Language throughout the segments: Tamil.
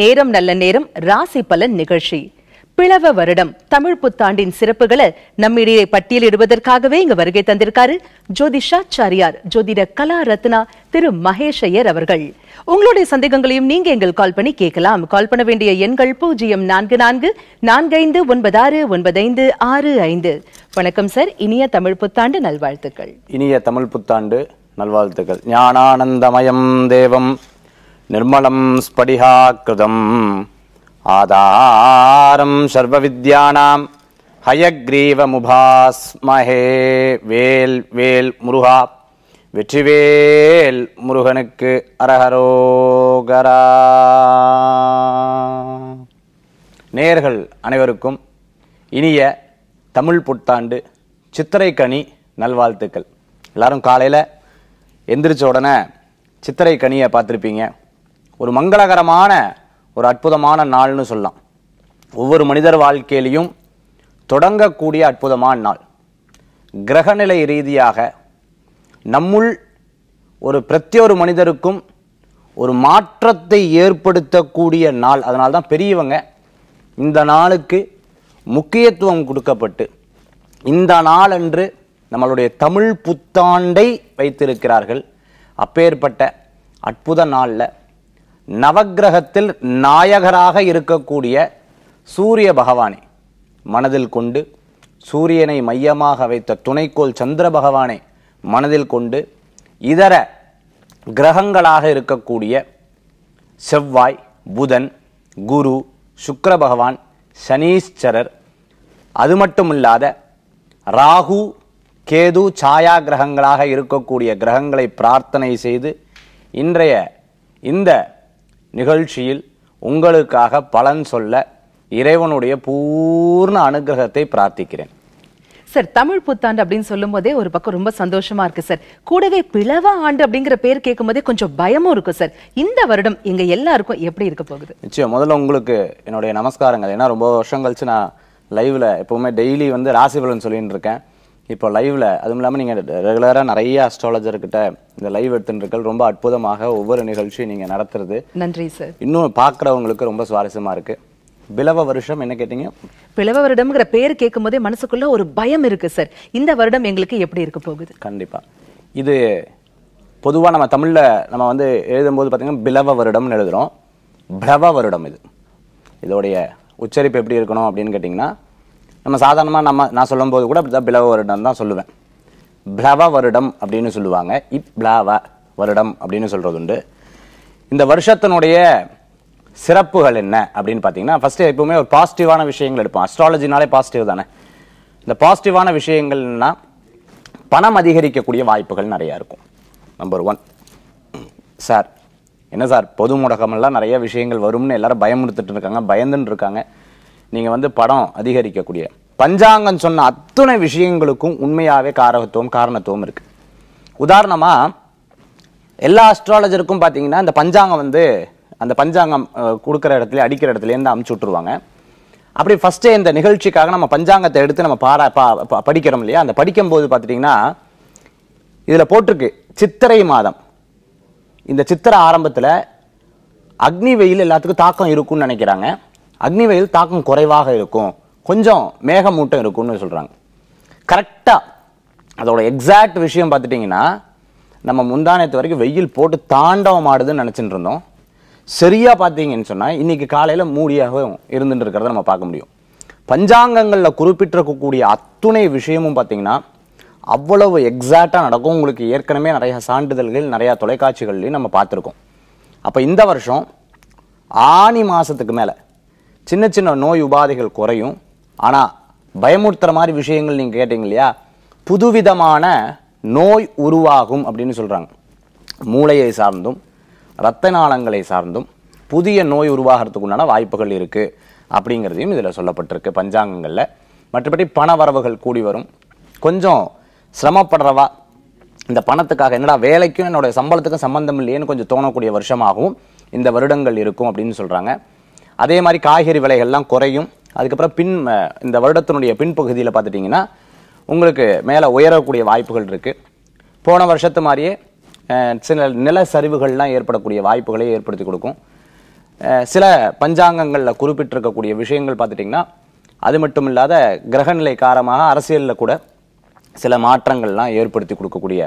நேரம் நல்ல நேரம் ராசி பலன் நிகழ்ச்சி பிளவ வருடம் தமிழ் புத்தாண்டின் சிறப்புகளை நம்மிடையே பட்டியலிடுவதற்காகவே இங்கு வருகை தந்திருக்காரு ஜோதிஷாச்சாரியார் ஜோதிட கலா ரத்னா திரு மகேஷ் ஐயர் அவர்கள் உங்களுடைய சந்தேகங்களையும் நீங்க எங்கள் கால் பண்ணி கேட்கலாம் கால் பண்ண வேண்டிய எண்கள் பூஜ்ஜியம் நான்கு நான்கு நான்கு ஐந்து ஒன்பது ஆறு ஒன்பது ஐந்து ஆறு ஐந்து வணக்கம் சார் இனிய தமிழ் புத்தாண்டு நல்வாழ்த்துக்கள் இனிய தமிழ் புத்தாண்டு நல்வாழ்த்துக்கள் ஞானானந்தமயம் தேவம் நிர்மலம் ஆதாரம் சர்வ வித்யானாம் ஹயக்ரீவ முபாஸ்மஹே வேல் வேல் முருகா வெற்றிவேல் முருகனுக்கு அரஹரோகரா நேர்கள் அனைவருக்கும் இனிய தமிழ் புத்தாண்டு சித்திரை கனி நல்வாழ்த்துக்கள் எல்லாரும் காலையில் எந்திரிச்ச உடனே சித்திரை கனியை பார்த்துருப்பீங்க ஒரு மங்களகரமான ஒரு அற்புதமான நாள்னு சொல்லலாம் ஒவ்வொரு மனிதர் வாழ்க்கையிலையும் தொடங்கக்கூடிய அற்புதமான நாள் கிரகநிலை ரீதியாக நம்முள் ஒரு பிரத்தியொரு மனிதருக்கும் ஒரு மாற்றத்தை ஏற்படுத்தக்கூடிய நாள் அதனால தான் பெரியவங்க இந்த நாளுக்கு முக்கியத்துவம் கொடுக்கப்பட்டு இந்த நாளன்று நம்மளுடைய தமிழ் புத்தாண்டை வைத்திருக்கிறார்கள் அப்பேற்பட்ட அற்புத நாளில் நவக்கிரகத்தில் நாயகராக இருக்கக்கூடிய சூரிய பகவானை மனதில் கொண்டு சூரியனை மையமாக வைத்த துணைக்கோள் சந்திர பகவானை மனதில் கொண்டு இதர கிரகங்களாக இருக்கக்கூடிய செவ்வாய் புதன் குரு சுக்கர பகவான் சனீஸ்வரர் அது மட்டும் இல்லாத ராகு கேது சாயா கிரகங்களாக இருக்கக்கூடிய கிரகங்களை பிரார்த்தனை செய்து இன்றைய இந்த நிகழ்ச்சியில் உங்களுக்காக பலன் சொல்ல இறைவனுடைய பூர்ண அனுகிரகத்தை பிரார்த்திக்கிறேன் சார் தமிழ் புத்தாண்டு அப்படின்னு சொல்லும் போதே ஒரு பக்கம் ரொம்ப சந்தோஷமா இருக்கு சார் கூடவே பிளவா ஆண்டு அப்படிங்கிற பேர் கேட்கும் போதே கொஞ்சம் பயமும் இருக்கும் சார் இந்த வருடம் எங்க எல்லாருக்கும் எப்படி இருக்க போகுது நிச்சயம் முதல்ல உங்களுக்கு என்னுடைய நமஸ்காரங்கள் ஏன்னா ரொம்ப வருஷம் கழிச்சு நான் லைவ்ல எப்பவுமே டெய்லி வந்து ராசி பலன் சொல்லிட்டு இருக்கேன் இப்போ லைவில் அதுவும் இல்லாமல் நீங்கள் ரெகுலராக நிறைய அஸ்ட்ராலஜர்கிட்ட இந்த லைவ் எடுத்துட்டுருக்கள் ரொம்ப அற்புதமாக ஒவ்வொரு நிகழ்ச்சியும் நீங்கள் நடத்துறது நன்றி சார் இன்னும் பார்க்குறவங்களுக்கு ரொம்ப சுவாரஸ்யமாக இருக்குது பிளவ வருஷம் என்ன கேட்டீங்க பிளவ வருடம்ங்கிற பேர் கேட்கும் போதே மனசுக்குள்ள ஒரு பயம் இருக்குது சார் இந்த வருடம் எங்களுக்கு எப்படி இருக்க போகுது கண்டிப்பாக இது பொதுவாக நம்ம தமிழில் நம்ம வந்து எழுதும்போது பார்த்திங்கன்னா பிளவ வருடம்னு எழுதுகிறோம் பிளவ வருடம் இது இதோடைய உச்சரிப்பு எப்படி இருக்கணும் அப்படின்னு கேட்டிங்கன்னா நம்ம சாதாரணமாக நம்ம நான் சொல்லும் போது கூட அப்படி தான் பிளவ வருடம் தான் சொல்லுவேன் பிளவ வருடம் அப்படின்னு சொல்லுவாங்க இப் பிளவ வருடம் அப்படின்னு சொல்கிறது உண்டு இந்த வருஷத்தினுடைய சிறப்புகள் என்ன அப்படின்னு பார்த்தீங்கன்னா ஃபஸ்ட்டு எப்பவுமே ஒரு பாசிட்டிவான விஷயங்கள் எடுப்போம் அஸ்ட்ராலஜினாலே பாசிட்டிவ் தானே இந்த பாசிட்டிவான விஷயங்கள்னா பணம் அதிகரிக்கக்கூடிய வாய்ப்புகள் நிறையா இருக்கும் நம்பர் ஒன் சார் என்ன சார் பொது முடக்கமெல்லாம் நிறைய விஷயங்கள் வரும்னு எல்லாரும் பயமுறுத்துட்டு இருக்காங்க பயந்துன்னு இருக்காங்க நீங்கள் வந்து படம் அதிகரிக்கக்கூடிய பஞ்சாங்கம் சொன்ன அத்தனை விஷயங்களுக்கும் உண்மையாகவே காரகத்துவம் காரணத்துவம் இருக்குது உதாரணமாக எல்லா அஸ்ட்ராலஜருக்கும் பார்த்தீங்கன்னா அந்த பஞ்சாங்கம் வந்து அந்த பஞ்சாங்கம் கொடுக்குற இடத்துல அடிக்கிற இடத்துலேருந்து அமுச்சு விட்ருவாங்க அப்படி ஃபஸ்ட்டே இந்த நிகழ்ச்சிக்காக நம்ம பஞ்சாங்கத்தை எடுத்து நம்ம பாரா பா படிக்கிறோம் இல்லையா அந்த படிக்கும்போது பார்த்துட்டிங்கன்னா இதில் போட்டிருக்கு சித்திரை மாதம் இந்த சித்திரை ஆரம்பத்தில் அக்னி வெயில் எல்லாத்துக்கும் தாக்கம் இருக்கும்னு நினைக்கிறாங்க அக்னி வெயில் தாக்கம் குறைவாக இருக்கும் கொஞ்சம் மேகமூட்டம் இருக்கும்னு சொல்கிறாங்க கரெக்டாக அதோட எக்ஸாக்ட் விஷயம் பார்த்துட்டிங்கன்னா நம்ம முந்தானத்து வரைக்கும் வெயில் போட்டு தாண்டவம் ஆடுதுன்னு நினச்சிட்டு இருந்தோம் சரியாக பார்த்தீங்கன்னு சொன்னால் இன்றைக்கி காலையில் மூடியாக இருந்துட்டு இருக்கிறத நம்ம பார்க்க முடியும் பஞ்சாங்கங்களில் குறிப்பிட்டிருக்கக்கூடிய அத்துணை விஷயமும் பார்த்திங்கன்னா அவ்வளவு எக்ஸாக்டாக நடக்கும் உங்களுக்கு ஏற்கனவே நிறையா சான்றிதழ்கள் நிறையா தொலைக்காட்சிகள்லையும் நம்ம பார்த்துருக்கோம் அப்போ இந்த வருஷம் ஆணி மாதத்துக்கு மேலே சின்ன சின்ன நோய் உபாதைகள் குறையும் ஆனால் பயமுறுத்துகிற மாதிரி விஷயங்கள் நீங்கள் கேட்டீங்க இல்லையா புதுவிதமான நோய் உருவாகும் அப்படின்னு சொல்கிறாங்க மூளையை சார்ந்தும் இரத்த நாளங்களை சார்ந்தும் புதிய நோய் உருவாகிறதுக்குண்டான வாய்ப்புகள் இருக்குது அப்படிங்கிறதையும் இதில் சொல்லப்பட்டிருக்கு பஞ்சாங்கங்களில் மற்றபடி பண வரவுகள் கூடி வரும் கொஞ்சம் சிரமப்படுறவா இந்த பணத்துக்காக என்னடா வேலைக்கும் என்னோடய சம்பளத்துக்கும் சம்மந்தம் இல்லையேன்னு கொஞ்சம் தோணக்கூடிய வருஷமாகவும் இந்த வருடங்கள் இருக்கும் அப்படின்னு சொல்கிறாங்க அதே மாதிரி காய்கறி விலைகள்லாம் குறையும் அதுக்கப்புறம் பின் இந்த வருடத்தினுடைய பின்பகுதியில் பார்த்துட்டிங்கன்னா உங்களுக்கு மேலே உயரக்கூடிய வாய்ப்புகள் இருக்குது போன வருஷத்து மாதிரியே சில நில சரிவுகள்லாம் ஏற்படக்கூடிய வாய்ப்புகளை ஏற்படுத்தி கொடுக்கும் சில பஞ்சாங்கங்களில் குறிப்பிட்டிருக்கக்கூடிய விஷயங்கள் பார்த்துட்டிங்கன்னா அது மட்டும் இல்லாத கிரகநிலை காரணமாக அரசியலில் கூட சில மாற்றங்கள்லாம் ஏற்படுத்தி கொடுக்கக்கூடிய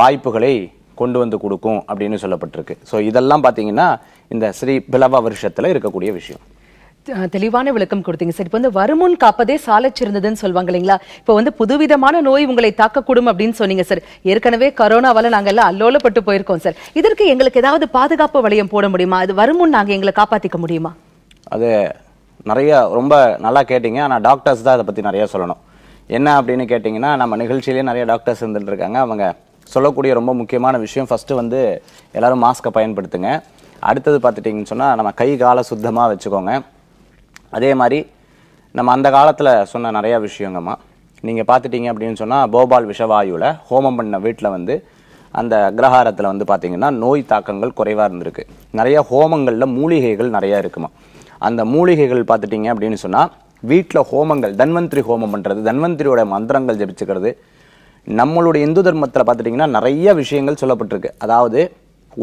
வாய்ப்புகளை கொண்டு வந்து கொடுக்கும் அப்படின்னு சொல்லப்பட்டிருக்கு ஸோ இதெல்லாம் பார்த்தீங்கன்னா இந்த ஸ்ரீ பிளவ வருஷத்தில் இருக்கக்கூடிய விஷயம் தெளிவான விளக்கம் கொடுத்தீங்க சார் இப்போ வந்து வருமுன் காப்பதே சாலை சொல்லுவாங்க இல்லைங்களா இப்போ வந்து புதுவிதமான நோய் உங்களை தாக்கக்கூடும் அப்படின்னு சொன்னீங்க சார் ஏற்கனவே கரோனாவால் நாங்கள் எல்லாம் அல்லோலப்பட்டு போயிருக்கோம் சார் இதற்கு எங்களுக்கு ஏதாவது பாதுகாப்பு வளையம் போட முடியுமா அது வருமுன் நாங்கள் எங்களை காப்பாற்றிக்க முடியுமா அது நிறைய ரொம்ப நல்லா கேட்டீங்க ஆனால் டாக்டர்ஸ் தான் அதை பற்றி நிறைய சொல்லணும் என்ன அப்படின்னு கேட்டிங்கன்னா நம்ம நிகழ்ச்சியிலே நிறைய டாக்டர்ஸ் இருந்துட்டு இருக்காங்க அவங்க சொல்லக்கூடிய ரொம்ப முக்கியமான விஷயம் ஃபஸ்ட்டு வந்து எல்லோரும் மாஸ்க்கை பயன்படுத்துங்க அடுத்தது பார்த்துட்டிங்கன்னு சொன்னால் நம்ம கை காலை சுத்தமாக வச்சுக்கோங்க அதே மாதிரி நம்ம அந்த காலத்தில் சொன்ன நிறையா விஷயங்கம்மா நீங்கள் பார்த்துட்டிங்க அப்படின்னு சொன்னால் போபால் விஷவாயுவில் ஹோமம் பண்ண வீட்டில் வந்து அந்த அக்ரஹாரத்தில் வந்து பார்த்திங்கன்னா நோய் தாக்கங்கள் குறைவாக இருந்திருக்கு நிறையா ஹோமங்களில் மூலிகைகள் நிறையா இருக்குமா அந்த மூலிகைகள் பார்த்துட்டிங்க அப்படின்னு சொன்னால் வீட்டில் ஹோமங்கள் தன்வந்திரி ஹோமம் பண்ணுறது தன்வந்திரியோட மந்திரங்கள் ஜபிச்சுக்கிறது நம்மளுடைய இந்து தர்மத்தில் பார்த்துட்டிங்கன்னா நிறைய விஷயங்கள் சொல்லப்பட்டிருக்கு அதாவது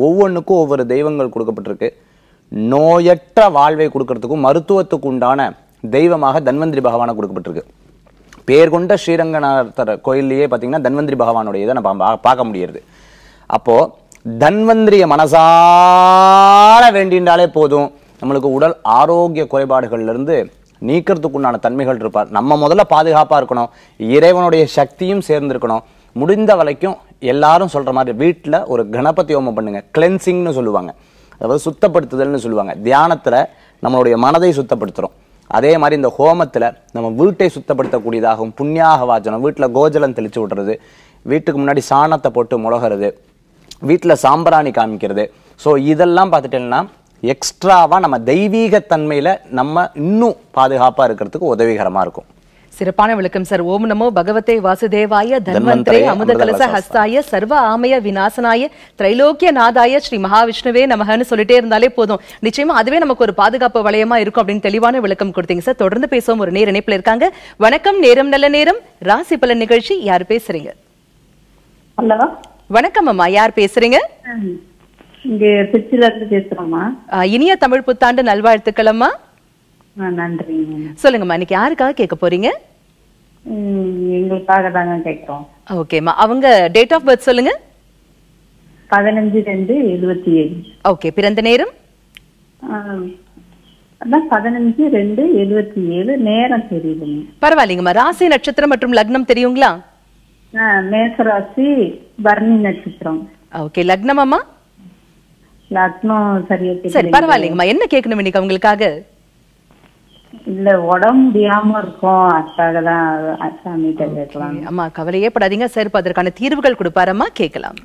ஒவ்வொன்றுக்கும் ஒவ்வொரு தெய்வங்கள் கொடுக்கப்பட்டிருக்கு நோயற்ற வாழ்வை கொடுக்கறதுக்கும் மருத்துவத்துக்கு உண்டான தெய்வமாக தன்வந்திரி பகவானை கொடுக்கப்பட்டிருக்கு பேர் கொண்ட ஸ்ரீரங்கநாதர் கோயில்லையே பார்த்தீங்கன்னா தன்வந்திரி பகவானுடைய இதை நம்ம பார்க்க முடியறது அப்போது தன்வந்திரிய மனசார வேண்டின்றாலே போதும் நம்மளுக்கு உடல் ஆரோக்கிய குறைபாடுகள்லேருந்து நீக்கிறதுக்குண்டான தன்மைகள் இருப்பார் நம்ம முதல்ல பாதுகாப்பாக இருக்கணும் இறைவனுடைய சக்தியும் சேர்ந்திருக்கணும் முடிந்த வரைக்கும் எல்லாரும் சொல்கிற மாதிரி வீட்டில் ஒரு கணபதி ஹோமம் பண்ணுங்கள் கிளென்சிங்னு சொல்லுவாங்க அதாவது சுத்தப்படுத்துதல்னு சொல்லுவாங்க தியானத்தில் நம்மளுடைய மனதை சுத்தப்படுத்துகிறோம் அதே மாதிரி இந்த ஹோமத்தில் நம்ம வீட்டை சுத்தப்படுத்தக்கூடியதாகவும் புண்ணியாக வாஜனம் வீட்டில் கோஜலம் தெளித்து விடுறது வீட்டுக்கு முன்னாடி சாணத்தை போட்டு முழகிறது வீட்டில் சாம்பிராணி காமிக்கிறது ஸோ இதெல்லாம் பார்த்துட்டேன்னா எக்ஸ்ட்ராவாக நம்ம தெய்வீகத்தன்மையில் நம்ம இன்னும் பாதுகாப்பாக இருக்கிறதுக்கு உதவிகரமாக இருக்கும் சிறப்பான விளக்கம் சார் ஓம் நமோ பகவதே வாசுதேவாய தன்வந்திரே அமுத கலச ஹஸ்தாய சர்வ ஆமய விநாசனாய திரைலோக்கிய நாதாய ஸ்ரீ மகாவிஷ்ணுவே நமகன்னு சொல்லிட்டே இருந்தாலே போதும் நிச்சயமா அதுவே நமக்கு ஒரு பாதுகாப்பு வளையமா இருக்கும் அப்படின்னு தெளிவான விளக்கம் கொடுத்தீங்க சார் தொடர்ந்து பேசுவோம் ஒரு நேர் இணைப்பில் இருக்காங்க வணக்கம் நேரம் நல்ல நேரம் ராசி பலன் நிகழ்ச்சி யார் பேசுறீங்க வணக்கம் அம்மா யார் பேசுறீங்க இங்க திருச்சியில இருந்து பேசுறோம்மா இனிய தமிழ் புத்தாண்டு நல்வாழ்த்துக்கள் அம்மா நன்றி சொல்லுங்கம்மா இன்னைக்கு யாருக்காக கேட்க போறீங்க எங்களுக்காக தாங்க கேட்கிறோம் ஓகேம்மா அவங்க டேட் ஆஃப் பர்த் சொல்லுங்க பதினஞ்சு ரெண்டு எழுபத்தி ஏழு ஓகே பிறந்த நேரம் அதான் பதினஞ்சு ரெண்டு எழுபத்தி ஏழு நேரம் தெரியுதுங்க பரவாயில்லைங்கம்மா ராசி நட்சத்திரம் மற்றும் லக்னம் தெரியுங்களா மேசராசி பர்ணி நட்சத்திரம் ஓகே லக்னமாம்மா லக்னம் சரியா சரி பரவாயில்லைங்கம்மா என்ன கேட்கணும் இன்னைக்கு அவங்களுக்காக இல்ல உடம்பு முடியாம இருக்கும் அதுக்காகதான் தான் அச்சா கேட்கலாம் அம்மா கவலையே படாதீங்க சார் அதற்கான தீர்வுகள் கொடுப்பாரம்மா கேட்கலாம்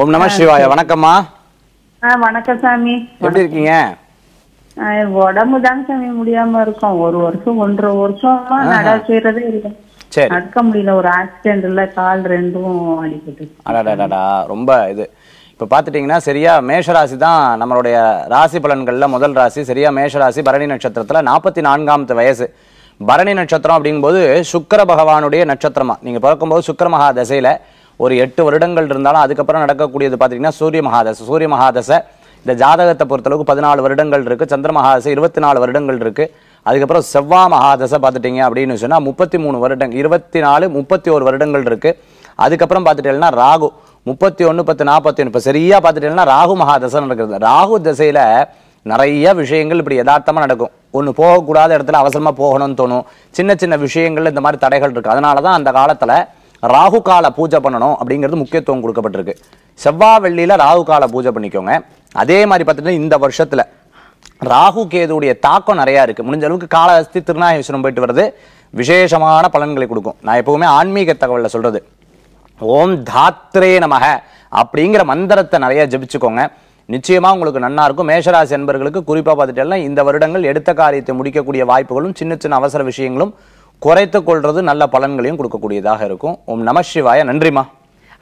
ஓம் நம சிவாய வணக்கம்மா வணக்கம் சாமி எப்படி இருக்கீங்க உடம்பு தாங்க சாமி முடியாம இருக்கும் ஒரு வருஷம் ஒன்றரை வருஷம் நட செய்யறதே இல்லை நடக்க முடியல ஒரு இல்ல கால் ரெண்டும் அடிபட்டு ரொம்ப இது இப்போ பார்த்துட்டிங்கன்னா சரியாக மேஷராசி தான் நம்மளுடைய ராசி பலன்களில் முதல் ராசி சரியாக மேஷராசி பரணி நட்சத்திரத்தில் நாற்பத்தி நான்காமத்து வயசு பரணி நட்சத்திரம் அப்படிங்கும்போது சுக்கர பகவானுடைய நட்சத்திரமாக நீங்கள் பிறக்கும்போது சுக்கர மகா தசையில் ஒரு எட்டு வருடங்கள் இருந்தாலும் அதுக்கப்புறம் நடக்கக்கூடியது பார்த்தீங்கன்னா சூரிய மகாதசை சூரிய மகாதசை இந்த ஜாதகத்தை பொறுத்தளவுக்கு பதினாலு வருடங்கள் இருக்குது சந்திர மகாதசை இருபத்தி நாலு வருடங்கள் இருக்குது அதுக்கப்புறம் செவ்வா மகாதசை பார்த்துட்டிங்க அப்படின்னு சொன்னால் முப்பத்தி மூணு வருடங்கள் இருபத்தி நாலு முப்பத்தி ஒரு வருடங்கள் இருக்குது அதுக்கப்புறம் பார்த்துட்டீங்கன்னா ராகு முப்பத்தி ஒன்று பத்து நாற்பத்தி ஒன்று இப்போ சரியாக பார்த்துட்டீங்கன்னா ராகு மகாதசை நடக்கிறது ராகு திசையில் நிறைய விஷயங்கள் இப்படி யதார்த்தமாக நடக்கும் ஒன்று போகக்கூடாத இடத்துல அவசரமாக போகணும்னு தோணும் சின்ன சின்ன விஷயங்கள் இந்த மாதிரி தடைகள் இருக்குது அதனால தான் அந்த காலத்தில் ராகு கால பூஜை பண்ணணும் அப்படிங்கிறது முக்கியத்துவம் கொடுக்கப்பட்டிருக்கு செவ்வாய் வெள்ளியில் ராகு கால பூஜை பண்ணிக்கோங்க அதே மாதிரி பார்த்துட்டீங்கன்னா இந்த வருஷத்தில் ராகு கேதுவுடைய தாக்கம் நிறையா இருக்குது முடிஞ்ச அளவுக்கு காலஹஸ்தி திருநாகேஸ்வரம் போயிட்டு வருது விசேஷமான பலன்களை கொடுக்கும் நான் எப்பவுமே ஆன்மீக தகவலில் சொல்கிறது ஓம் தாத்ரே நமக அப்படிங்கிற மந்திரத்தை நிறைய ஜபிச்சுக்கோங்க நிச்சயமாக உங்களுக்கு நன்னா இருக்கும் மேஷராசி என்பர்களுக்கு குறிப்பாக பார்த்துட்டு இந்த வருடங்கள் எடுத்த காரியத்தை முடிக்கக்கூடிய வாய்ப்புகளும் சின்ன சின்ன அவசர விஷயங்களும் குறைத்து கொள்வது நல்ல பலன்களையும் கொடுக்கக்கூடியதாக இருக்கும் ஓம் நம சிவாய நன்றிமா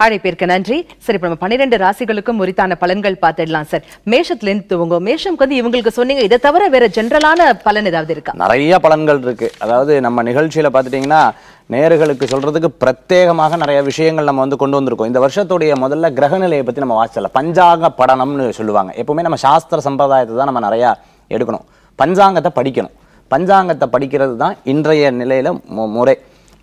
அழைப்பிற்கு நன்றி சரி இப்போ நம்ம பன்னிரெண்டு ராசிகளுக்கும் முறித்தான பலன்கள் பார்த்துடலாம் சார் மேஷத்துலேருந்து துவங்கும் மேஷம் வந்து இவங்களுக்கு சொன்னீங்க இதை தவிர வேற ஜென்ரலான பலன் ஏதாவது இருக்கா நிறைய பலன்கள் இருக்கு அதாவது நம்ம நிகழ்ச்சியில பாத்துட்டீங்கன்னா நேர்களுக்கு சொல்றதுக்கு பிரத்யேகமாக நிறைய விஷயங்கள் நம்ம வந்து கொண்டு வந்திருக்கோம் இந்த வருஷத்துடைய முதல்ல கிரகநிலையை பத்தி நம்ம வாசல பஞ்சாங்க படனம்னு சொல்லுவாங்க எப்பவுமே நம்ம சாஸ்திர சம்பிரதாயத்தை தான் நம்ம நிறைய எடுக்கணும் பஞ்சாங்கத்தை படிக்கணும் பஞ்சாங்கத்தை படிக்கிறது தான் இன்றைய நிலையில முறை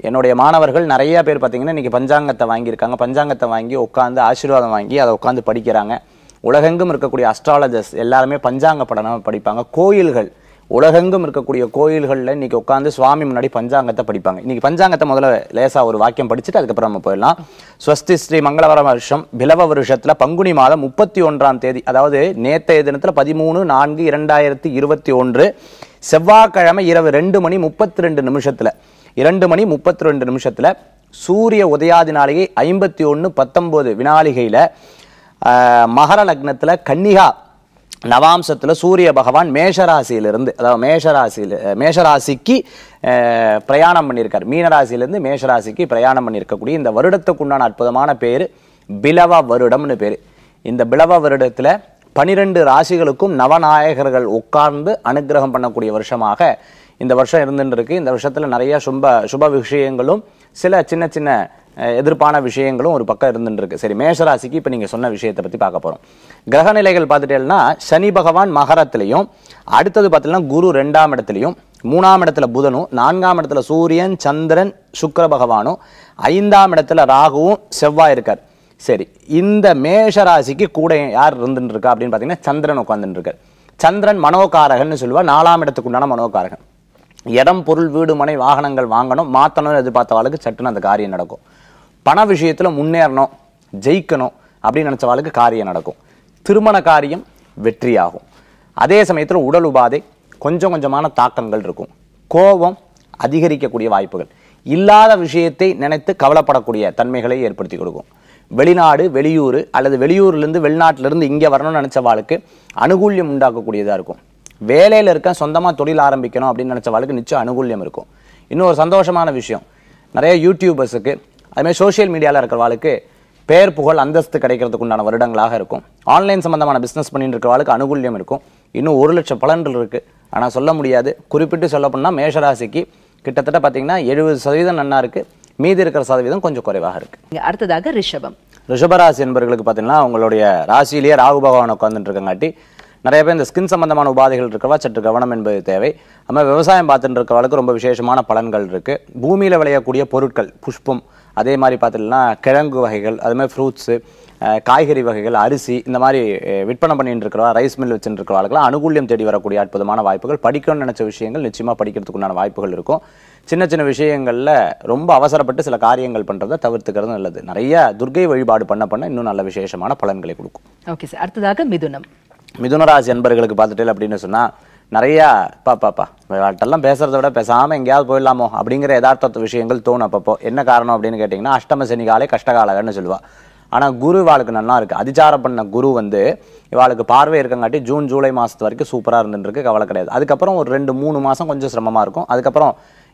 என்னுடைய மாணவர்கள் நிறைய பேர் பார்த்தீங்கன்னா இன்றைக்கி பஞ்சாங்கத்தை வாங்கியிருக்காங்க பஞ்சாங்கத்தை வாங்கி உட்காந்து ஆசீர்வாதம் வாங்கி அதை உட்காந்து படிக்கிறாங்க உலகெங்கும் இருக்கக்கூடிய அஸ்ட்ராலஜர்ஸ் எல்லாருமே பஞ்சாங்க படம் படிப்பாங்க கோயில்கள் உலகெங்கும் இருக்கக்கூடிய கோயில்களில் இன்றைக்கி உட்காந்து சுவாமி முன்னாடி பஞ்சாங்கத்தை படிப்பாங்க இன்றைக்கி பஞ்சாங்கத்தை முதல்ல லேசாக ஒரு வாக்கியம் படிச்சுட்டு அதுக்கப்புறம் நம்ம போயிடலாம் ஸ்வஸ்தி ஸ்ரீ மங்களவர வருஷம் பிலவ வருஷத்தில் பங்குனி மாதம் முப்பத்தி ஒன்றாம் தேதி அதாவது நேற்றைய தினத்தில் பதிமூணு நான்கு இரண்டாயிரத்தி இருபத்தி ஒன்று செவ்வாய்க்கிழமை இரவு ரெண்டு மணி முப்பத்தி ரெண்டு நிமிஷத்தில் இரண்டு மணி முப்பத்தி ரெண்டு நிமிஷத்தில் சூரிய உதயாதினாலேயே ஐம்பத்தி ஒன்று பத்தொம்போது வினாளிகையில் மகர லக்னத்தில் கன்னிகா நவாம்சத்தில் சூரிய பகவான் மேஷராசியிலிருந்து அதாவது மேஷராசியில் மேஷராசிக்கு பிரயாணம் பண்ணியிருக்கார் மீனராசியிலேருந்து மேஷராசிக்கு பிரயாணம் பண்ணியிருக்கக்கூடிய இந்த வருடத்துக்குண்டான அற்புதமான பேர் பிலவ வருடம்னு பேர் இந்த பிலவ வருடத்தில் பனிரெண்டு ராசிகளுக்கும் நவநாயகர்கள் உட்கார்ந்து அனுகிரகம் பண்ணக்கூடிய வருஷமாக இந்த வருஷம் இருந்துன்னு இந்த வருஷத்தில் நிறையா சும்ப சுப விஷயங்களும் சில சின்ன சின்ன எதிர்ப்பான விஷயங்களும் ஒரு பக்கம் இருந்துருக்கு சரி மேஷராசிக்கு இப்போ நீங்கள் சொன்ன விஷயத்தை பற்றி பார்க்க போகிறோம் கிரகநிலைகள் பார்த்துட்டேன்னா சனி பகவான் மகரத்திலையும் அடுத்தது பார்த்தீங்கன்னா குரு ரெண்டாம் இடத்துலையும் மூணாம் இடத்துல புதனும் நான்காம் இடத்துல சூரியன் சந்திரன் சுக்கர பகவானும் ஐந்தாம் இடத்துல ராகுவும் செவ்வாய் இருக்கார் சரி இந்த மேஷராசிக்கு கூட யார் இருந்துட்டு இருக்கா அப்படின்னு பார்த்தீங்கன்னா சந்திரன் உட்காந்துட்டு இருக்கார் சந்திரன் மனோகாரகன்னு சொல்லுவா நாலாம் இடத்துக்குண்டான மனோகாரகன் இடம் பொருள் வீடு மனை வாகனங்கள் வாங்கணும் மாற்றணும்னு வாழ்க்கை சட்டுன்னு அந்த காரியம் நடக்கும் பண விஷயத்தில் முன்னேறணும் ஜெயிக்கணும் அப்படின்னு நினச்ச வாழ்க்கை காரியம் நடக்கும் திருமண காரியம் வெற்றியாகும் அதே சமயத்தில் உடல் உபாதை கொஞ்சம் கொஞ்சமான தாக்கங்கள் இருக்கும் கோபம் அதிகரிக்கக்கூடிய வாய்ப்புகள் இல்லாத விஷயத்தை நினைத்து கவலைப்படக்கூடிய தன்மைகளை ஏற்படுத்தி கொடுக்கும் வெளிநாடு வெளியூர் அல்லது வெளியூர்லேருந்து வெளிநாட்டிலேருந்து இங்கே வரணும்னு நினச்ச வாழ்க்கை அனுகூல்யம் உண்டாக்கக்கூடியதாக இருக்கும் வேலையில் இருக்க சொந்தமாக தொழில் ஆரம்பிக்கணும் அப்படின்னு நினச்ச வாழ்க்கை நிச்சயம் அனுகூல்யம் இருக்கும் இன்னும் ஒரு சந்தோஷமான விஷயம் நிறைய யூடியூபர்ஸுக்கு அதுமாதிரி சோஷியல் மீடியாவில் இருக்கிற வாழ்க்கை பேர் புகழ் அந்தஸ்து கிடைக்கிறதுக்கு உண்டான வருடங்களாக இருக்கும் ஆன்லைன் சம்மந்தமான பிஸ்னஸ் பண்ணிட்டு இருக்கிறவளுக்கு அனுகூல்யம் இருக்கும் இன்னும் ஒரு லட்சம் பலன்கள் இருக்குது ஆனால் சொல்ல முடியாது குறிப்பிட்டு சொல்ல போனால் மேஷராசிக்கு கிட்டத்தட்ட பார்த்தீங்கன்னா எழுபது சதவீதம் நன்னா இருக்குது மீதி இருக்கிற சதவீதம் கொஞ்சம் குறைவாக இருக்குது அடுத்ததாக ரிஷபம் ரிஷபராசி என்பவர்களுக்கு பார்த்தீங்கன்னா அவங்களுடைய ராசியிலேயே ராகு பகவான் உட்காந்துட்டு இருக்கங்காட்டி நிறைய பேர் இந்த ஸ்கின் சம்மந்தமான உபாதைகள் இருக்கிறவா சற்று கவனம் என்பது தேவை நம்ம விவசாயம் பார்த்துட்டு இருக்கவளுக்கு ரொம்ப விசேஷமான பலன்கள் இருக்குது பூமியில் விளையக்கூடிய பொருட்கள் புஷ்பம் அதே மாதிரி பார்த்துட்டுனா கிழங்கு வகைகள் அது மாதிரி ஃப்ரூட்ஸு காய்கறி வகைகள் அரிசி இந்த மாதிரி விற்பனை பண்ணிட்டு இருக்கிறவா ரைஸ் மில் வச்சுட்டு இருக்கிறவாளுக்கெல்லாம் அனுகூலியம் தேடி வரக்கூடிய அற்புதமான வாய்ப்புகள் படிக்கணும்னு நினச்ச விஷயங்கள் நிச்சயமாக படிக்கிறதுக்குண்டான வாய்ப்புகள் இருக்கும் சின்ன சின்ன விஷயங்களில் ரொம்ப அவசரப்பட்டு சில காரியங்கள் பண்ணுறதை தவிர்த்துக்கிறது நல்லது நிறைய துர்கை வழிபாடு பண்ண பண்ண இன்னும் நல்ல விசேஷமான பலன்களை கொடுக்கும் ஓகே சார் அடுத்ததாக மிதுனம் மிதுனராசி அன்பர்களுக்கு பார்த்துட்டு அப்படின்னு சொன்னால் நிறையா பா பாப்பா அவள்கிட்டலாம் பேசுகிறத விட பேசாமல் எங்கேயாவது போயிடலாமோ அப்படிங்கிற யதார்த்தத்து விஷயங்கள் தோணும் அப்பப்போ என்ன காரணம் அப்படின்னு கேட்டிங்கன்னா அஷ்டம சனி காலை கஷ்டகாலகன்னு சொல்லுவாள் ஆனால் குரு இவாளுக்கு நல்லா இருக்குது அதிச்சாரம் பண்ண குரு வந்து இவாளுக்கு பார்வை இருக்கங்காட்டி ஜூன் ஜூலை மாதத்து வரைக்கும் சூப்பராக இருந்துருக்கு கவலை கிடையாது அதுக்கப்புறம் ஒரு ரெண்டு மூணு மாதம் கொஞ்சம் சிரமமாக இருக்கும் அதுக்கப்புறம்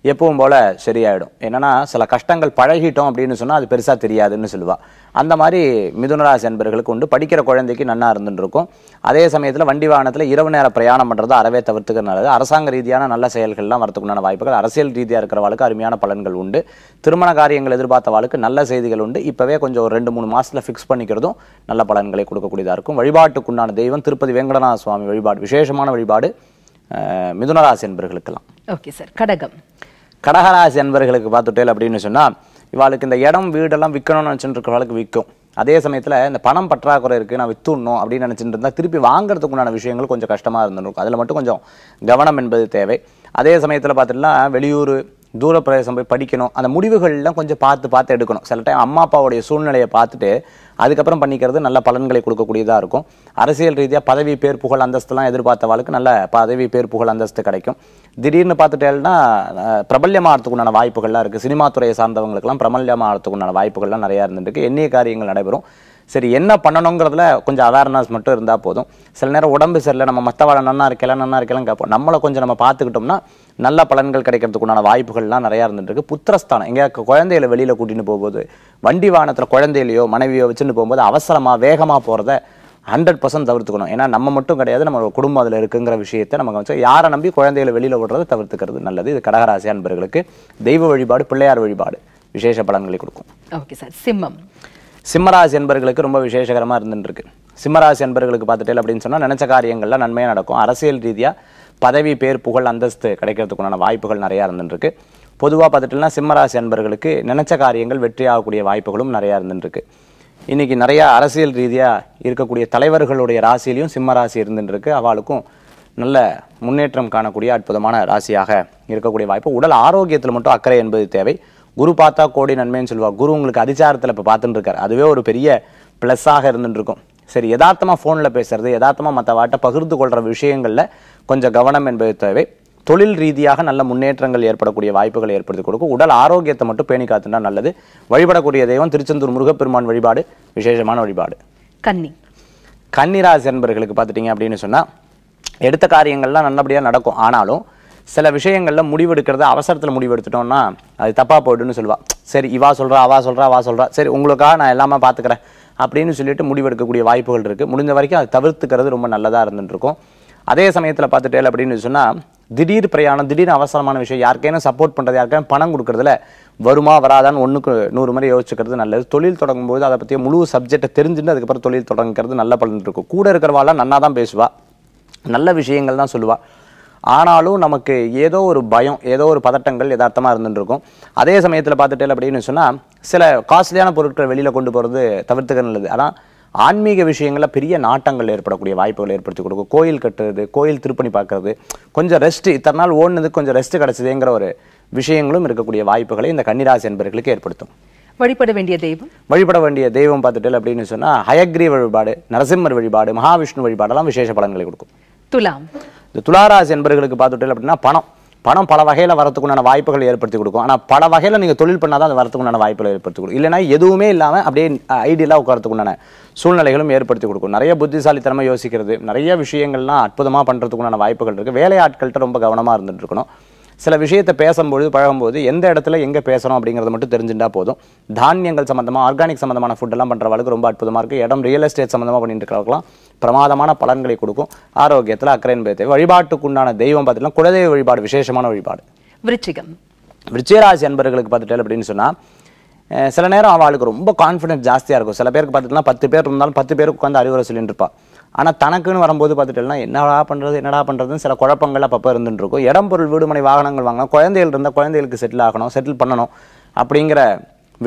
எப்பவும் போல் சரியாயிடும் என்னென்னா சில கஷ்டங்கள் பழகிட்டோம் அப்படின்னு சொன்னால் அது பெருசாக தெரியாதுன்னு சொல்லுவாள் அந்த மாதிரி மிதுனராசி என்பர்களுக்கு உண்டு படிக்கிற குழந்தைக்கு நன்னா இருக்கும் அதே சமயத்தில் வண்டி வாகனத்தில் இரவு நேர பிரயாணம் பண்ணுறது அறவே தவிர்த்துக்கிற நல்லது அரசாங்க ரீதியான நல்ல செயல்கள்லாம் வரத்துக்குண்டான வாய்ப்புகள் அரசியல் ரீதியாக இருக்கிறவாளுக்கு அருமையான பலன்கள் உண்டு திருமண காரியங்கள் எதிர்பார்த்த எதிர்பார்த்தவாளுக்கு நல்ல செய்திகள் உண்டு இப்போவே கொஞ்சம் ஒரு ரெண்டு மூணு மாதத்தில் ஃபிக்ஸ் பண்ணிக்கிறதும் நல்ல பலன்களை கொடுக்கக்கூடியதாக இருக்கும் வழிபாட்டுக்குண்டான தெய்வம் திருப்பதி வெங்கடநாத சுவாமி வழிபாடு விசேஷமான வழிபாடு மிதுனராசி என்பர்களுக்கெல்லாம் ஓகே சார் கடகம் கடகராசி அன்பர்களுக்கு பார்த்துட்டேல் அப்படின்னு சொன்னால் இவாளுக்கு இந்த இடம் வீடெல்லாம் விற்கணும்னு நினச்சிட்டு இருக்கிறவளுக்கு விற்கும் அதே சமயத்தில் இந்த பணம் பற்றாக்குறை இருக்குது நான் விற்றுணும் அப்படின்னு நினச்சிட்டு இருந்தால் திருப்பி வாங்குறதுக்கு உண்டான விஷயங்கள் கொஞ்சம் கஷ்டமாக இருந்துருக்கும் அதில் மட்டும் கொஞ்சம் கவனம் என்பது தேவை அதே சமயத்தில் பார்த்துட்டுனா வெளியூர் தூர பிரதேசம் போய் படிக்கணும் அந்த முடிவுகள்லாம் கொஞ்சம் பார்த்து பார்த்து எடுக்கணும் சில டைம் அம்மா அப்பாவுடைய சூழ்நிலையை பார்த்துட்டு அதுக்கப்புறம் பண்ணிக்கிறது நல்ல பலன்களை கொடுக்கக்கூடியதாக இருக்கும் அரசியல் ரீதியாக பதவி பேர் புகழ் அந்தஸ்துலாம் எதிர்பார்த்தவாளுக்கு நல்ல பதவி பேர் புகழ் அந்தஸ்து கிடைக்கும் திடீர்னு பார்த்துட்டேன்னா பிரபல்யமாகறதுக்குண்டான வாய்ப்புகள்லாம் இருக்குது சினிமா துறையை சார்ந்தவங்களுக்குலாம் பிரபல்யமாகறதுக்குண்டான வாய்ப்புகள்லாம் நிறையா இருந்துருக்கு என்னைய காரியங்கள் நடைபெறும் சரி என்ன பண்ணணுங்கிறதுல கொஞ்சம் அவேர்னஸ் மட்டும் இருந்தால் போதும் சில நேரம் உடம்பு சரியில்லை நம்ம மற்ற வாழ நல்லா இருக்கலாம் நல்லா இருக்கலாம் கேட்போம் நம்மளை கொஞ்சம் நம்ம பார்த்துக்கிட்டோம்னா நல்ல பலன்கள் கிடைக்கிறதுக்குண்டான வாய்ப்புகள்லாம் நிறையா இருந்துருக்கு புத்திரஸ்தானம் எங்கேயா குழந்தைகளை வெளியில் கூட்டின்னு போகும்போது வண்டி வாகனத்தில் குழந்தையிலையோ மனைவியோ வச்சுன்னு போகும்போது அவசரமாக வேகமாக போகிறத ஹண்ட்ரட் பர்சன்ட் தவிர்த்துக்கணும் ஏன்னா நம்ம மட்டும் கிடையாது நம்ம குடும்பம் அதில் இருக்குங்கிற விஷயத்தை நம்ம வச்சு யாரை நம்பி குழந்தைகளை வெளியில் விடுறதை தவிர்த்துக்கிறது நல்லது இது கடகராசி அன்பர்களுக்கு தெய்வ வழிபாடு பிள்ளையார் வழிபாடு விசேஷ பலன்களை கொடுக்கும் ஓகே சார் சிம்மம் சிம்மராசி என்பர்களுக்கு ரொம்ப விசேஷகரமாக இருந்துருக்கு சிம்மராசி என்பர்களுக்கு பார்த்துட்டேன் அப்படின்னு சொன்னால் நினச்ச காரியங்கள்லாம் நன்மையாக நடக்கும் அரசியல் ரீதியாக பதவி பேர் புகழ் அந்தஸ்து கிடைக்கிறதுக்குண்டான வாய்ப்புகள் நிறையா இருந்துருக்கு பொதுவாக பார்த்துட்டுலாம் சிம்மராசி அன்பர்களுக்கு நினச்ச காரியங்கள் வெற்றி ஆகக்கூடிய வாய்ப்புகளும் நிறையா இருந்துருக்கு இன்றைக்கி நிறையா அரசியல் ரீதியாக இருக்கக்கூடிய தலைவர்களுடைய ராசியிலையும் சிம்மராசி இருந்துருக்கு அவளுக்கும் நல்ல முன்னேற்றம் காணக்கூடிய அற்புதமான ராசியாக இருக்கக்கூடிய வாய்ப்பு உடல் ஆரோக்கியத்தில் மட்டும் அக்கறை என்பது தேவை குரு பார்த்தா கோடி நன்மைன்னு சொல்லுவாள் குரு உங்களுக்கு அதிச்சாரத்தில் இப்போ பார்த்துட்டுருக்கார் அதுவே ஒரு பெரிய ப்ளஸ்ஸாக இருந்துட்டு இருக்கும் சரி யதார்த்தமாக ஃபோனில் பேசுகிறது யதார்த்தமாக மற்ற வாட்டை பகிர்ந்து கொள்கிற விஷயங்களில் கொஞ்சம் கவனம் என்பது தேவை தொழில் ரீதியாக நல்ல முன்னேற்றங்கள் ஏற்படக்கூடிய வாய்ப்புகளை ஏற்படுத்தி கொடுக்கும் உடல் ஆரோக்கியத்தை மட்டும் பேணி காத்துனா நல்லது வழிபடக்கூடிய தெய்வம் திருச்செந்தூர் முருகப்பெருமான் வழிபாடு விசேஷமான வழிபாடு கன்னி கன்னிராசி என்பர்களுக்கு பார்த்துட்டிங்க அப்படின்னு சொன்னால் எடுத்த காரியங்கள்லாம் நல்லபடியாக நடக்கும் ஆனாலும் சில விஷயங்களில் முடிவெடுக்கிறத அவசரத்தில் முடிவெடுத்துட்டோம்னா அது தப்பாக போய்டுன்னு சொல்லுவாள் சரி இவா சொல்கிறா அவா சொல்கிறா அவா சொல்கிறா சரி உங்களுக்காக நான் எல்லாமே பார்த்துக்கிறேன் அப்படின்னு சொல்லிட்டு முடிவெடுக்கக்கூடிய வாய்ப்புகள் இருக்குது முடிஞ்ச வரைக்கும் அதை தவிர்த்துக்கிறது ரொம்ப நல்லதாக இருந்துருக்கும் அதே சமயத்தில் பார்த்துட்டேன் அப்படின்னு சொன்னால் திடீர் பிரயாணம் திடீர்னு அவசரமான விஷயம் யாருக்கேனும் சப்போர்ட் பண்ணுறது யாருக்கேனும் பணம் கொடுக்குறதுல வருமா வராதான்னு ஒன்றுக்கு நூறு முறை யோசிச்சுக்கிறது நல்லது தொழில் தொடங்கும்போது அதை பற்றி முழு சப்ஜெக்டை தெரிஞ்சுட்டு அதுக்கப்புறம் தொழில் தொடங்குறது நல்ல பலன் இருக்கும் கூட இருக்கிறவாலாம் நன்னா தான் பேசுவாள் நல்ல விஷயங்கள் தான் சொல்லுவாள் ஆனாலும் நமக்கு ஏதோ ஒரு பயம் ஏதோ ஒரு பதட்டங்கள் யதார்த்தமாக இருந்துருக்கும் அதே சமயத்தில் பார்த்துட்டே அப்படின்னு சொன்னால் சில காஸ்ட்லியான பொருட்களை வெளியில் கொண்டு போகிறது தவிர்த்துக்க நல்லது ஆனால் ஆன்மீக விஷயங்களில் பெரிய நாட்டங்கள் ஏற்படக்கூடிய வாய்ப்புகள் ஏற்படுத்தி கொடுக்கும் கோயில் கட்டுறது கோயில் திருப்பணி பார்க்கறது கொஞ்சம் ரெஸ்ட்டு இத்தனை நாள் ஓடுனதுக்கு கொஞ்சம் ரெஸ்ட்டு கிடச்சிதுங்கிற ஒரு விஷயங்களும் இருக்கக்கூடிய வாய்ப்புகளை இந்த கன்னிராசி என்பர்களுக்கு ஏற்படுத்தும் வழிபட வேண்டிய தெய்வம் வழிபட வேண்டிய தெய்வம் பார்த்துட்டு அப்படின்னு சொன்னால் ஹயக்ரி வழிபாடு நரசிம்மர் வழிபாடு மகாவிஷ்ணு வழிபாடெல்லாம் விசேஷ பலன்களை கொடுக்கும் துலாம் இந்த துளாராசி என்பர்களுக்கு பார்த்துட்டு அப்படின்னா பணம் பணம் பல வகையில் வரத்துக்குண்டான வாய்ப்புகள் ஏற்படுத்தி கொடுக்கும் ஆனால் பல வகையில் நீங்கள் தொழில் பண்ணால் தான் அது வரத்துக்குண்டான வாய்ப்புகள் ஏற்படுத்தி கொடுக்கும் இல்லைனா எதுவுமே இல்லாமல் அப்படியே ஐடியெல்லாம் உட்காரத்துக்குண்டான சூழ்நிலைகளும் ஏற்படுத்தி கொடுக்கும் நிறைய புத்திசாலித்தனமாக யோசிக்கிறது நிறைய விஷயங்கள்லாம் அற்புதமாக பண்ணுறதுக்குண்டான வாய்ப்புகள் இருக்குது வேலையாட்கள்கிட்ட ரொம்ப கவனமாக இருந்துகிட்டு இருக்கணும் சில விஷயத்தை பேசும்பொழுது பழகும்போது எந்த இடத்துல எங்கே பேசணும் அப்படிங்கிறத மட்டும் தெரிஞ்சுட்டா போதும் தானியங்கள் சம்மந்தமாக ஆர்கானிக் சம்மந்தமான ஃபுட்டெல்லாம் பண்ணுற அளவுக்கு ரொம்ப அற்புதமாக இருக்குது இடம் ரியல் எஸ்டேட் சம்மந்தமாக பண்ணிட்டு இருக்கிறவங்களாம் பிரமாதமான பலன்களை கொடுக்கும் ஆரோக்கியத்தில் அக்கறையின் தேவை வழிபாட்டுக்குண்டான தெய்வம் பார்த்தீங்கன்னா குலதெய்வ வழிபாடு விசேஷமான வழிபாடு விருச்சிகம் விருச்சிகராசி அன்பர்களுக்கு பார்த்துட்டேன் அப்படின்னு சொன்னால் சில நேரம் அவளுக்கு ரொம்ப கான்ஃபிடென்ஸ் ஜாஸ்தியாக இருக்கும் சில பேருக்கு பார்த்துட்டுனா பத்து பேர் இருந்தாலும் பத்து பேருக்கு உட்காந்து அறிவுரை சொல்லிட்டு இருப்பாள் ஆனால் தனக்குன்னு வரும்போது பார்த்துட்டோம்னா என்னடா பண்ணுறது என்னடா பண்ணுறதுன்னு சில குழப்பங்கள் அப்பப்போ இருந்துட்டு இருக்கும் இடம் பொருள் வீடுமனை வாகனங்கள் வாங்கணும் குழந்தைகள் இருந்தால் குழந்தைகளுக்கு செட்டில் ஆகணும் செட்டில் பண்ணணும் அப்படிங்கிற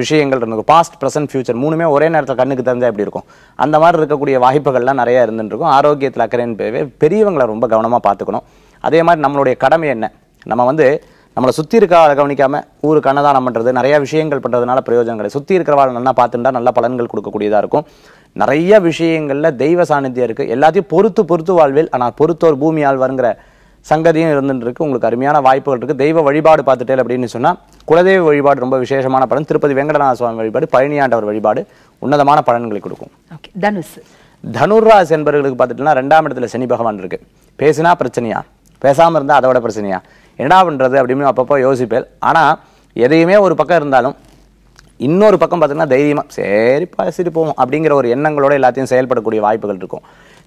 விஷயங்கள் இருந்திருக்கும் பாஸ்ட் ப்ரெசன்ட் ஃபியூச்சர் மூணுமே ஒரே நேரத்தில் கண்ணுக்கு தெரிஞ்சால் எப்படி இருக்கும் அந்த மாதிரி இருக்கக்கூடிய வாய்ப்புகள்லாம் நிறையா இருந்துருக்கும் ஆரோக்கியத்தில் அக்கறையின் பேவே பெரியவங்களை ரொம்ப கவனமாக பார்த்துக்கணும் அதே மாதிரி நம்மளுடைய கடமை என்ன நம்ம வந்து நம்மளை சுற்றி இருக்கிறவளை கவனிக்காமல் ஊருக்கு அன்னதானம் பண்ணுறது நிறையா விஷயங்கள் பண்ணுறதுனால பிரயோஜனங்களை சுற்றி வாழை நல்லா பார்த்துட்டா நல்ல பலன்கள் கொடுக்கக்கூடியதாக இருக்கும் நிறைய விஷயங்களில் தெய்வ சாநித்தியம் இருக்குது எல்லாத்தையும் பொறுத்து பொறுத்து வாழ்வில் ஆனால் பொறுத்தோர் பூமியால் வருங்கிற சங்கதியும் இருந்துட்டு இருக்கு உங்களுக்கு அருமையான வாய்ப்புகள் இருக்குது தெய்வ வழிபாடு பார்த்துட்டே அப்படின்னு சொன்னால் குலதெய்வ வழிபாடு ரொம்ப விசேஷமான பலன் திருப்பதி வெங்கடநாத சுவாமி வழிபாடு பழனியாண்டவர் வழிபாடு உன்னதமான பலன்களை கொடுக்கும் தனுஷ் தனுர்ராஸ் என்பவர்களுக்கு பார்த்துட்டுனா ரெண்டாம் இடத்துல சனி பகவான் இருக்குது பேசினா பிரச்சனையா பேசாமல் இருந்தால் அதோட பிரச்சனையா என்ன பண்ணுறது அப்படின்னு அப்பப்போ யோசிப்பேன் ஆனால் எதையுமே ஒரு பக்கம் இருந்தாலும் இன்னொரு பக்கம் பார்த்தீங்கன்னா தைரியமாக சரி பேசிட்டு போவோம் அப்படிங்கிற ஒரு எண்ணங்களோட எல்லாத்தையும் செயல்படக்கூடிய வாய்ப்புகள் இருக்கும்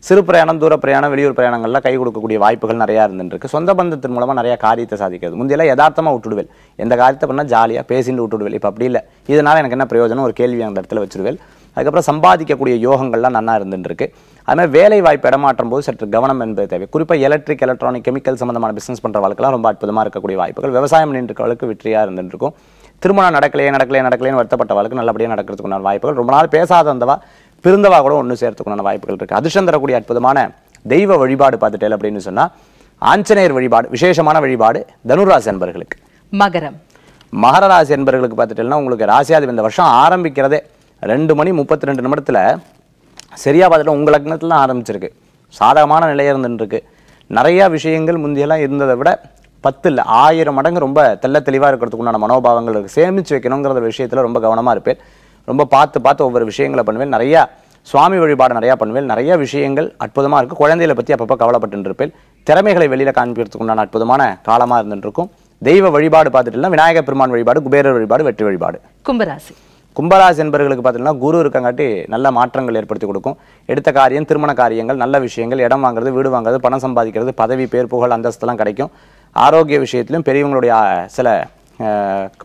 சிறு பிரயாணம் தூர பிரயாணம் வெளியூர் பிரயாணங்கள்லாம் கை கொடுக்கக்கூடிய வாய்ப்புகள் நிறையா இருந்துருக்கு சொந்த பந்தத்தின் மூலமாக நிறையா காரியத்தை சாதிக்கிறது முந்தையெல்லாம் யதார்த்தமாக விட்டுடுவேல் எந்த காரியத்தை பண்ணால் ஜாலியாக பேசிட்டு விட்டுடுவேல் இப்போ அப்படி இல்லை இதனால் எனக்கு என்ன பிரயோஜனம் ஒரு கேள்வி அந்த இடத்துல வச்சுருவேல் அதுக்கப்புறம் சம்பாதிக்கக்கூடிய யோகங்கள்லாம் நல்லா இருந்துருக்கு அதுமாதிரி வேலை வாய்ப்பு இடமாற்றும் போது சற்று கவனம் என்பது தேவை குறிப்பாக எலக்ட்ரிக் எலக்ட்ரானிக் கெமிக்கல் சம்மந்தமான பிஸ்னஸ் பண்ணுற வாழ்க்கெல்லாம் ரொம்ப அற்புதமாக இருக்கக்கூடிய வாய்ப்புகள் விவசாயம் நின்றுக்கவளுக்கு வெற்றியாக இருந்துருக்கும் திருமணம் நடக்கலையே நடக்கலையே நடக்கலையே வருத்தப்பட்ட வாழ்க்கை நல்லபடியாக நடக்கிறதுக்குண்டான வாய்ப்புகள் ரொம்ப நாள் பேசாத அந்தவா பிறந்தவா கூட ஒன்று சேர்த்துக்குண்டான வாய்ப்புகள் இருக்குது அதிர்ஷ்டம் தரக்கூடிய அற்புதமான தெய்வ வழிபாடு பார்த்துட்டே அப்படின்னு சொன்னால் ஆஞ்சநேயர் வழிபாடு விசேஷமான வழிபாடு தனுராசி என்பர்களுக்கு மகரம் மகர ராசி என்பர்களுக்கு பார்த்துட்டேன்னா உங்களுக்கு ராசியாது இந்த வருஷம் ஆரம்பிக்கிறதே ரெண்டு மணி முப்பத்தி ரெண்டு நிமிடத்தில் சரியாக பார்த்துட்டு உங்கள் லக்னத்தில் ஆரம்பிச்சிருக்கு சாதகமான நிலையாக இருந்துருக்கு நிறையா விஷயங்கள் முந்தையெல்லாம் இருந்ததை விட பத்து இல்லை ஆயிரம் மடங்கு ரொம்ப தெல்ல தெளிவாக இருக்கிறதுக்கு உண்டான மனோபாவங்கள் இருக்குது சேமித்து வைக்கணுங்கிற விஷயத்தில் ரொம்ப கவனமாக இருப்பேன் ரொம்ப பார்த்து பார்த்து ஒவ்வொரு விஷயங்களை பண்ணுவேன் நிறையா சுவாமி வழிபாடு நிறையா பண்ணுவேன் நிறைய விஷயங்கள் அற்புதமாக இருக்குது குழந்தைகளை பற்றி அப்பப்போ கவலைப்பட்டு இருப்பேன் திறமைகளை வெளியில் காண்பிக்கிறதுக்கு உண்டான அற்புதமான காலமாக இருந்துருக்கும் தெய்வ வழிபாடு பார்த்துட்டு விநாயகர் பெருமான் வழிபாடு குபேரர் வழிபாடு வெற்றி வழிபாடு கும்பராசி கும்பராசி என்பவர்களுக்கு பார்த்தீங்கன்னா குரு இருக்கங்காட்டி நல்ல மாற்றங்கள் ஏற்படுத்தி கொடுக்கும் எடுத்த காரியம் திருமண காரியங்கள் நல்ல விஷயங்கள் இடம் வாங்குறது வீடு வாங்குறது பணம் சம்பாதிக்கிறது பதவி பேர் புகழ் அந்தஸ்தெல்லாம் கிடைக்கும் ஆரோக்கிய விஷயத்துலையும் பெரியவங்களுடைய சில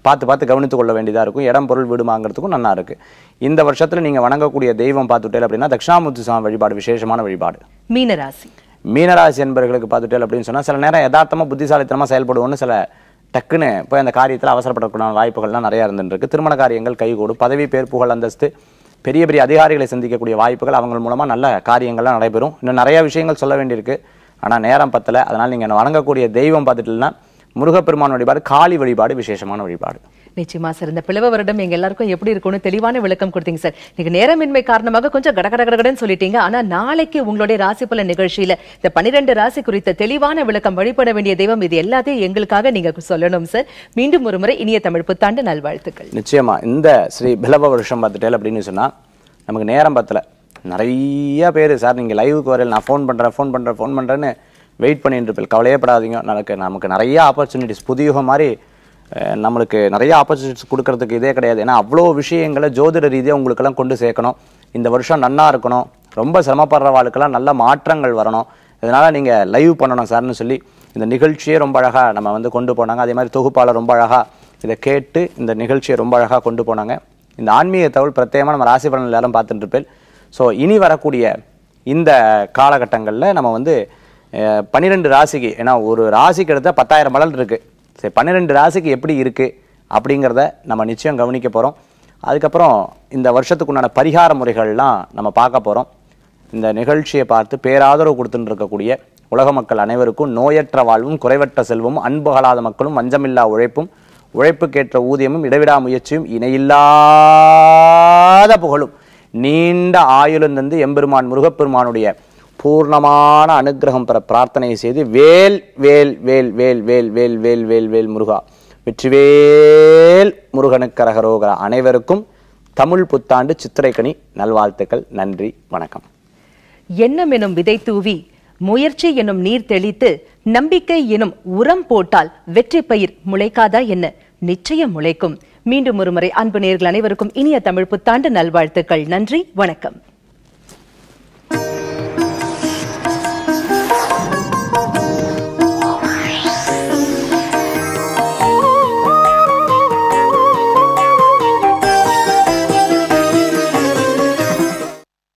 பார்த்து பார்த்து கவனித்து கொள்ள வேண்டியதாக இருக்கும் இடம் பொருள் விடுமாங்கிறதுக்கும் நல்லா இருக்கு இந்த வருஷத்தில் நீங்கள் வணங்கக்கூடிய தெய்வம் பார்த்துட்டேன் அப்படின்னா தக்ஷாமூர்த்தி சாமி வழிபாடு விசேஷமான வழிபாடு மீனராசி மீனராசி என்பவர்களுக்கு பார்த்துட்டே அப்படின்னு சொன்னால் சில நேரம் யதார்த்தமாக புத்திசாலித்தனமாக செயல்படுவோம்னு சில டக்குன்னு போய் அந்த காரியத்தில் அவசரப்படக்கூடிய வாய்ப்புகள்லாம் நிறையா இருந்துருக்கு திருமண காரியங்கள் கைகூடும் பதவி பேர் புகழ் அந்தஸ்து பெரிய பெரிய அதிகாரிகளை சந்திக்கக்கூடிய வாய்ப்புகள் அவங்க மூலமாக நல்ல காரியங்கள்லாம் நடைபெறும் இன்னும் நிறையா விஷயங்கள் சொல்ல வேண்டியிருக்கு ஆனால் நேரம் பத்தலை அதனால் நீங்கள் வணங்கக்கூடிய தெய்வம் பார்த்துட்டுன்னா முருகப்பெருமான் வழிபாடு காளி வழிபாடு விசேஷமான வழிபாடு நிச்சயமா சார் இந்த பிளவ வருடம் எங்க எல்லாருக்கும் எப்படி இருக்கும்னு தெளிவான விளக்கம் கொடுத்தீங்க சார் நீங்க நேரமின்மை காரணமாக கொஞ்சம் கடகட கடகடன்னு சொல்லிட்டீங்க ஆனா நாளைக்கு உங்களுடைய ராசி பல நிகழ்ச்சியில இந்த பனிரெண்டு ராசி குறித்த தெளிவான விளக்கம் வழிபட வேண்டிய தெய்வம் இது எல்லாத்தையும் எங்களுக்காக நீங்க சொல்லணும் சார் மீண்டும் ஒரு முறை இனிய தமிழ் புத்தாண்டு நல்வாழ்த்துக்கள் நிச்சயமா இந்த ஸ்ரீ பிளவ வருஷம் பார்த்துட்டேன் அப்படின்னு சொன்னா நமக்கு நேரம் பத்தல நிறையா பேர் சார் நீங்கள் லைவுக்கு வரையில் நான் ஃபோன் பண்ணுறேன் ஃபோன் பண்ணுறேன் ஃபோன் பண்ணுறேன்னு வெயிட் பண்ணிட்டு இருப்பேன் கவலையே படாதீங்க நமக்கு நமக்கு நிறைய ஆப்பர்ச்சுனிட்டிஸ் புதியுகம் மாதிரி நம்மளுக்கு நிறைய ஆப்பர்ச்சுனிட்டிஸ் கொடுக்கறதுக்கு இதே கிடையாது ஏன்னா அவ்வளோ விஷயங்களை ஜோதிட ரீதியாக உங்களுக்கெல்லாம் கொண்டு சேர்க்கணும் இந்த வருஷம் நன்னாக இருக்கணும் ரொம்ப சிரமப்படுற வாழ்க்கெல்லாம் நல்ல மாற்றங்கள் வரணும் இதனால் நீங்கள் லைவ் பண்ணணும் சார்னு சொல்லி இந்த நிகழ்ச்சியே ரொம்ப அழகாக நம்ம வந்து கொண்டு போனாங்க அதே மாதிரி தொகுப்பாளர் ரொம்ப அழகாக இதை கேட்டு இந்த நிகழ்ச்சியை ரொம்ப அழகாக கொண்டு போனாங்க இந்த ஆன்மீக தகவல் பிரத்யேகமாக நம்ம ராசி பலன் எல்லாரும் பார்த்துட்டு இருப்பேன் ஸோ இனி வரக்கூடிய இந்த காலகட்டங்களில் நம்ம வந்து பன்னிரெண்டு ராசிக்கு ஏன்னா ஒரு ராசிக்கு எடுத்தால் பத்தாயிரம் பலன் இருக்குது சரி பன்னிரெண்டு ராசிக்கு எப்படி இருக்குது அப்படிங்கிறத நம்ம நிச்சயம் கவனிக்க போகிறோம் அதுக்கப்புறம் இந்த வருஷத்துக்குண்டான பரிகார முறைகள்லாம் நம்ம பார்க்க போகிறோம் இந்த நிகழ்ச்சியை பார்த்து பேராதரவு கொடுத்துட்டு இருக்கக்கூடிய உலக மக்கள் அனைவருக்கும் நோயற்ற வாழ்வும் குறைவற்ற செல்வமும் அன்புகளாத மக்களும் மஞ்சமில்லா உழைப்பும் உழைப்புக்கேற்ற ஊதியமும் இடைவிடா முயற்சியும் இணையில்லாத புகழும் நீண்ட ஆயுளும் தந்து எம்பெருமான் முருகப்பெருமானுடைய பூர்ணமான அனுகிரகம் பெற பிரார்த்தனை செய்து வேல் வேல் வேல் வேல் வேல் வேல் வேல் வேல் வேல் முருகா வெற்றிவேல் முருகனுக்கரகரோகர அனைவருக்கும் தமிழ் புத்தாண்டு சித்திரைக்கணி நல்வாழ்த்துக்கள் நன்றி வணக்கம் எண்ணம் எனும் விதை தூவி முயற்சி எனும் நீர் தெளித்து நம்பிக்கை எனும் உரம் போட்டால் வெற்றி பயிர் முளைக்காதா என்ன நிச்சயம் முளைக்கும் மீண்டும் ஒருமுறை அன்பு நேர்கள் அனைவருக்கும் இனிய தமிழ் புத்தாண்டு நல்வாழ்த்துக்கள் நன்றி வணக்கம்